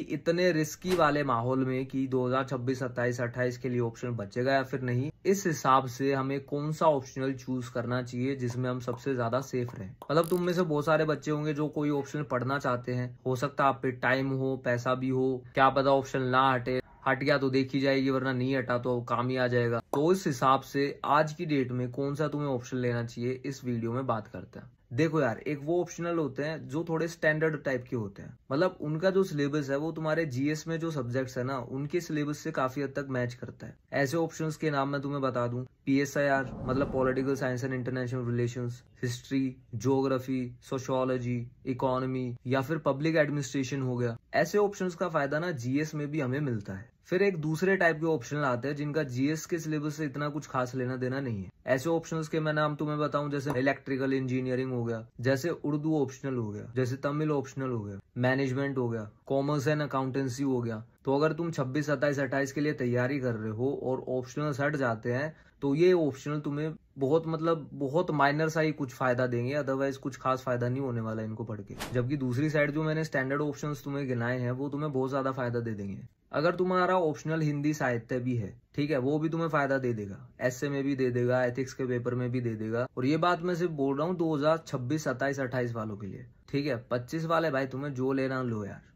इतने रिस्की वाले माहौल में कि 2026 27 28 के लिए ऑप्शन बचेगा या फिर नहीं इस हिसाब से हमें कौन सा ऑप्शनल चूज करना चाहिए जिसमें हम सबसे ज्यादा सेफ रहे मतलब तुम में से बहुत सारे बच्चे होंगे जो कोई ऑप्शन पढ़ना चाहते हैं हो सकता है आप पे टाइम हो पैसा भी हो क्या पता ऑप्शन ना हटे हट गया तो देखी जाएगी वरना नहीं हटा तो काम ही आ जाएगा तो इस हिसाब से आज की डेट में कौन सा तुम्हें ऑप्शन लेना चाहिए इस वीडियो में बात करते हैं देखो यार एक वो ऑप्शनल होते हैं जो थोड़े स्टैंडर्ड टाइप के होते हैं मतलब उनका जो सिलेबस है वो तुम्हारे जीएस में जो सब्जेक्ट्स है ना उनके सिलेबस से काफी हद तक मैच करता है ऐसे ऑप्शन के नाम मैं तुम्हें बता दूं पीएसआईआर मतलब political science and international relation history geography sociology economy या फिर पब्लिक एडमिनिस्ट्रेशन हो गया ऐसे ऑप्शन का फायदा ना जीएस में भी हमें मिलता है फिर एक दूसरे टाइप के ऑप्शन आते हैं जिनका जीएस के सिलेबस से इतना कुछ खास लेना देना नहीं है ऐसे ऑप्शन के मैं नाम तुम्हें बताऊं जैसे इलेक्ट्रिकल इंजीनियरिंग हो गया जैसे उर्दू ऑप्शनल हो गया जैसे तमिल ऑप्शनल हो गया मैनेजमेंट हो गया कॉमर्स एंड अकाउंटेंसी हो गया तो अगर तुम 26, सत्ताईस अट्ठाईस के लिए तैयारी कर रहे हो और ऑप्शनल हट जाते हैं तो ये ऑप्शनल तुम्हें बहुत मतलब बहुत माइनर सा ही कुछ फायदा देंगे अदरवाइज कुछ खास फायदा नहीं होने वाला इनको पढ़ के जबकि दूसरी साइड जो मैंने स्टैंडर्ड ऑप्शंस तुम्हें गिनाए हैं वो तुम्हें बहुत ज्यादा फायदा दे देंगे अगर तुम्हारा ऑप्शनल हिंदी साहित्य भी है ठीक है वो भी तुम्हें फायदा दे देगा एसए में भी दे देगा एथिक्स के पेपर में भी दे देगा और ये बात मैं सिर्फ बोल रहा हूँ दो हजार छब्बीस सत्ताईस अट्ठाईस वालों के लिए ठीक है पच्चीस वाले भाई तुम्हें जो लेना लो यार